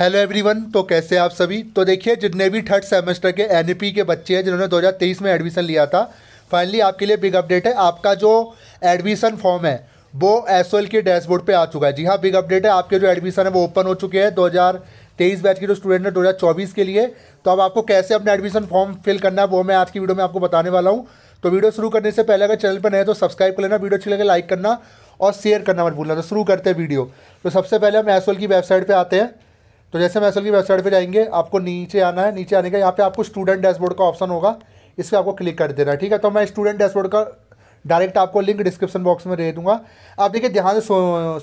hello everyone तो कैसे आप सभी तो देखिए जितने भी थर्ड सेमेस्टर के एन e के बच्चे हैं जिन्होंने 2023 में एडमिशन लिया था फाइनली आपके लिए बिग अपडेट है आपका जो एडमिशन फॉर्म है वो एस के डैशबोर्ड पे आ चुका है जी हाँ बिग अपडेट है आपके जो एडमिशन है वो ओपन हो चुके हैं दो बैच के जो स्टूडेंट हैं दो के लिए तो अब आपको कैसे अपना एडमिशन फॉर्म फिल करना है वो मैं आज की वीडियो में आपको बताने वाला हूँ तो वीडियो शुरू करने से पहले अगर चैनल पर नए तो सब्सक्राइब कर लेना वीडियो अच्छी लगे लाइक करना और शेयर करना मत भूलना तो शुरू करते हैं वीडियो तो सबसे पहले हम एस की वेबसाइट पर आते हैं तो जैसे मैं असल की वेबसाइट पर जाएंगे आपको नीचे आना है नीचे आने का यहाँ पर आपको स्टूडेंट डैशबोर्ड का ऑप्शन होगा इस पर आपको क्लिक कर देना है ठीक है तो मैं स्टूडेंट डैशबोर्ड का डायरेक्ट आपको लिंक डिस्क्रिप्शन बॉक्स में दे दूंगा आप देखिए ध्यान से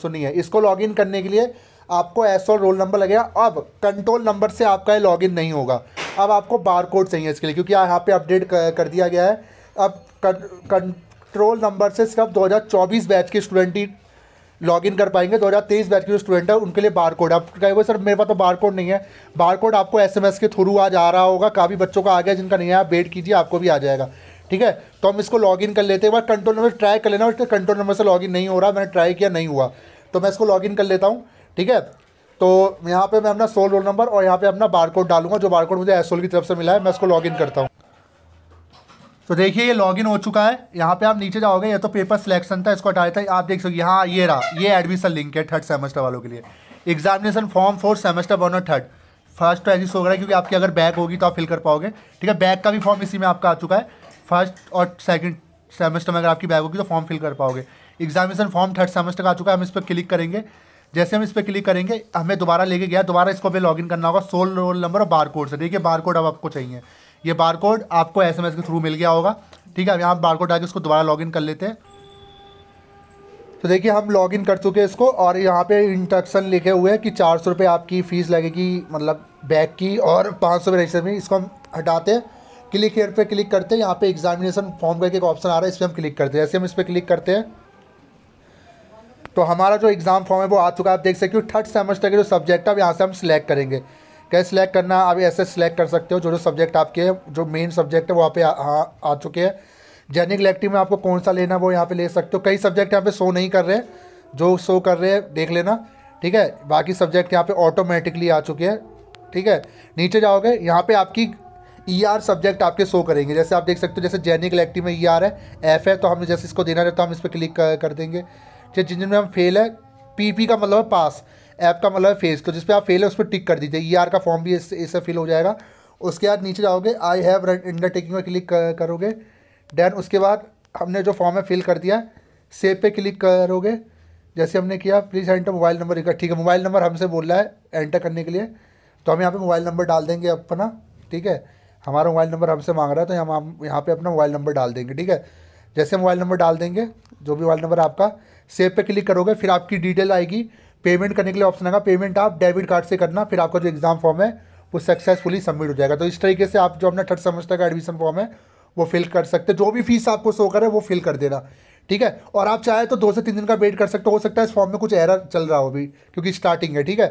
सुनिए इसको लॉगिन करने के लिए आपको एस और रोल नंबर लगेगा अब कंट्रोल नंबर से आपका ये लॉगिन नहीं होगा अब आपको बार कोड चाहिए इसके लिए क्योंकि यहाँ पे अपडेट कर दिया गया है अब कंट्रोल नंबर से सिर्फ 2024 बैच के स्टूडेंट ही लॉगिन कर पाएंगे 2023 बैच के जो स्टूडेंट है उनके लिए बार कोड आप कहे सर मेरे पास तो बार कोड नहीं है बार कोड आपको एस के थ्रू आज आ रहा होगा काफ़ी बच्चों का आ गया जिनका नहीं है आप वेट कीजिए आपको भी आ जाएगा ठीक है तो हम इसको लॉगिन कर लेते हैं बार कंट्रोल नंबर ट्राई कर लेना इसका कंट्रोल नंबर से लॉगिन नहीं हो रहा मैंने ट्राई किया नहीं हुआ तो मैं इसको लॉगिन कर लेता हूँ ठीक है तो यहाँ पर मैं अपना सोल रोल नंबर और यहाँ पर अपना कोड डालूंगा जो कोड मुझे एसोल की तरफ से मिला है मैं इसको लॉगिन करता हूँ तो देखिए ये लॉगिन हो चुका है यहाँ पे आप नीचे जाओगे ये तो पेपर सिलेक्शन था इसको हटाया था आप देख सकिए हाँ ये रहा ये एडमिशन लिंक है थर्ड सेमेस्टर वालों के लिए examination form fourth semester one और थर्ड फर्स्ट तो एग्जिस्ट हो रहा है क्योंकि आपकी अगर बैक होगी तो आप फिल कर पाओगे ठीक है बैक का भी फॉर्म इसी में आपका आ चुका है फर्स्ट और सेकेंड सेमेस्टर में अगर आपकी बैक होगी तो फॉर्म फिल कर पाओगे एग्जामिनेशन फॉर्म थर्ड सेमेस्टर का आ चुका है हम इस पर क्लिक करेंगे जैसे हम इस पर क्लिक करेंगे हमें दोबारा लेके गया दोबारा इसको भी लॉगिन करना होगा सोल रोल नंबर और बार कोड से देखिए बार कोड अब आपको चाहिए ये कोड आपको एस के थ्रू मिल गया होगा ठीक है अब यहाँ कोड आके उसको दोबारा लॉग कर लेते हैं तो देखिए हम लॉगिन कर चुके हैं इसको और यहाँ पे इंट्रक्शन लिखे हुए हैं कि चार सौ रुपये आपकी फ़ीस लगेगी मतलब बैग की और पाँच सौ रुपये रजिस्टर में इसको हम हटाते हैं क्लिक हेयर पे क्लिक करते हैं यहाँ पे एग्जामिनेशन फॉर्म करके एक ऑप्शन आ रहा है इस पर हम क्लिक करते हैं जैसे हम इस पर क्लिक करते हैं तो हमारा जो एग्ज़ाम फॉर्म है वो आ चुका है आप देख सकते हो थर्ड सेमेस्टर के जो सब्जेक्ट है अब यहाँ से हम सिलेक्ट करेंगे कैसे सिलेक्ट करना आप ऐसे सिलेक्ट कर सकते हो जो जो सब्जेक्ट आपके जो मेन सब्जेक्ट है वो वहाँ पे आ, आ, आ चुके हैं जेनिक इलेक्टिव में आपको कौन सा लेना वो यहाँ पे ले सकते हो कई सब्जेक्ट यहाँ पे शो नहीं कर रहे जो शो कर रहे हैं देख लेना ठीक है बाकी सब्जेक्ट यहाँ पे ऑटोमेटिकली आ चुके हैं ठीक है नीचे जाओगे यहाँ पे आपकी ई आर सब्जेक्ट आपके शो करेंगे जैसे आप देख सकते हो जैसे जैनिक इलेक्टिव में ई e आर है एफ है तो हम जैसे इसको देना रहता है तो हम इस पर क्लिक कर देंगे ठीक है जिन जिनमें हम फेल है पी पी का मतलब पास ऐप का मतलब फेस तो जिस पर आप फेल है उस पर टिक कर दीजिए ई e आर का फॉर्म भी इससे इससे फिल हो जाएगा उसके बाद नीचे जाओगे आई हैव रन अंडरटेकिंग पर क्लिक करोगे देन उसके बाद हमने जो फॉर्म है फिल कर दिया सेव पे क्लिक करोगे जैसे हमने किया प्लीज़ एंटर मोबाइल नंबर ठीक है मोबाइल नंबर हमसे बोल रहा है एंटर करने के लिए तो हम यहाँ पे मोबाइल नंबर डाल देंगे अपना ठीक है हमारा मोबाइल नंबर हमसे मांग रहा है तो हम हम यहाँ पर अपना मोबाइल नंबर डाल देंगे ठीक है जैसे मोबाइल नंबर डाल देंगे जो भी मोबाइल नंबर आपका सेव पे क्लिक करोगे फिर आपकी डिटेल आएगी पेमेंट करने के लिए ऑप्शन आएगा पेमेंट आप डेबिट कार्ड से करना फिर आपका जो एग्ज़ाम फॉर्म है वो सक्सेसफुली सबमिट हो जाएगा तो इस तरीके से आप जो अपना थर्ड सेमेस्टर का एडमिशन फॉर्म है वो फिल कर सकते जो भी फीस आपको शो करे वो फिल कर देना ठीक है और आप चाहे तो दो से तीन दिन का वेट कर सकते हो सकता है इस फॉर्म में कुछ एरर चल रहा हो अभी क्योंकि स्टार्टिंग है ठीक है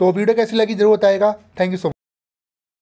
तो वीडियो कैसी लगी जरूर बताएगा थैंक यू सो मच